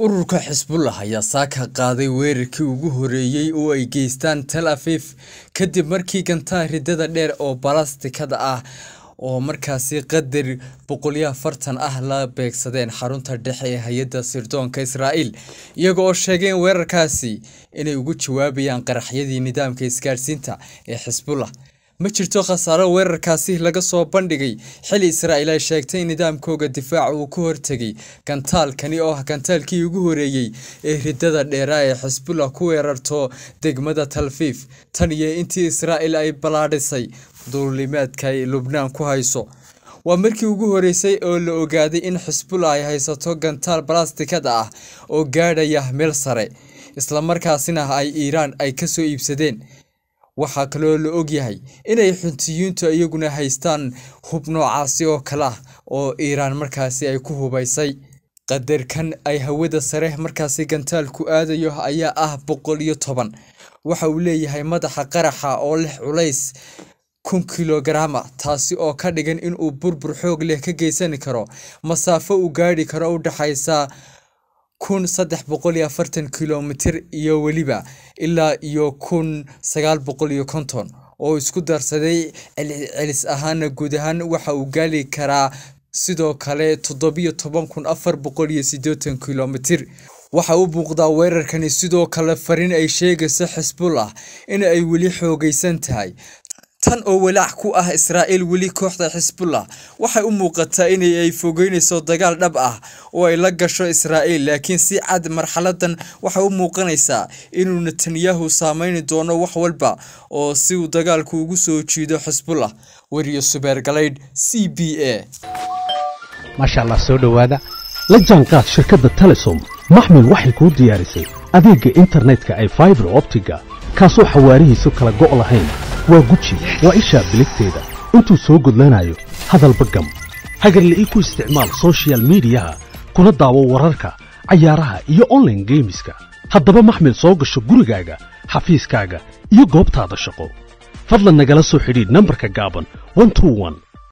ururka xisbullah ayaa saaka qaaday weerarkii ugu horeeyey oo ay geystaan tel afiif kadib markii gantaa riddada dheer oo balastikada ah oo markaasi qadar boqoliyo afartan ah la beegsadeen xarunta dhexe ee hay-adda sirdoonka israa'iil iyaga oo sheegeen weerarkaasi inay ugu jawaabayaan qaraxyadii nidaamka isgaadhsiinta ee xisbullah ma jirto khasaaro weerarkaasi laga soo bandhigay xili israa'iil ay sheegtay in nidaamkooga difaaca uu ka hortegay gantaalkani oo ah gantaalkii ugu horeeyey ee ridada dheeraa ee xisbullah ku weerarto degmada talfiif tan iyo intii israa'iil ay ballaadhisay duulimaadka ay lubnaan ku hayso waa markii ugu horeysay oo la ogaaday in xisbullah ay haysato gantaal balaastikada ah oo gaadhaya meel sare isla markaasina ay iiraan ay ka soo iibsadeen waxaa kaloo la og yahay inay xuntiyiintu iyaguna haystaan hub noocaasi oo kale ah oo iiraan markaasi ay ku hubaysay qadarkan ay hawada sare markaasi gantaalku aadayo ayaa ah boqol iyo toban waxa uu leeyahay madaxa qaraxa oo leh culays kun kilogaraama ah, taasi oo ka dhigan inuu burbur xoog leh ka geysan karo masaafo uu gaadhi karo u dhaxaysa kun saddex boqol iyo afartan kilomitir iyo weliba ilaa iyo kun sagaal boqol iyo konton oo isku darsaday celcelis ahaana guud ahaan waxa uu gaali karaa sidoo kale toddobiyo toban kun afar boqol iyo siddeetan kilomitir waxa u buuqdaa weerarkani sidoo kale farin ay sheegayso xisbullah in ay weli xoogaysan tahay tan oo walaac ku ah israa'iil weli kooxda xisbullah waxay u muuqataa inay fogeynayso dagaal dhab ah oo ay la gasho israa'iil laakiin si cad marxaladan waxay u muuqanaysaa inuu netanyahu saameyni doono wax walba oo si uu dagaalku ugu soo jiido xisbullah weriyo subeergalaydh c b a maasha allah soo dhowaada la jaanqaad shirkadda telesom maxmil waxay kuu diyaarisay adeega internetka ay faibar optiga kaasoo xawaarihiisu kala go' lahayn waa guji waa ishaa biligteeda intuu soo gudlanayo hadalba gam hagarle ii ku isticmaal sochial midiyaha kuna daawo wararka cayaaraha iyo onlaine geemiska haddaba maxmil soo gasho gurigaaga xafiiskaaga iyo goobtaada shaqo fadlan nagala soo xidhiidh nambarka gaaban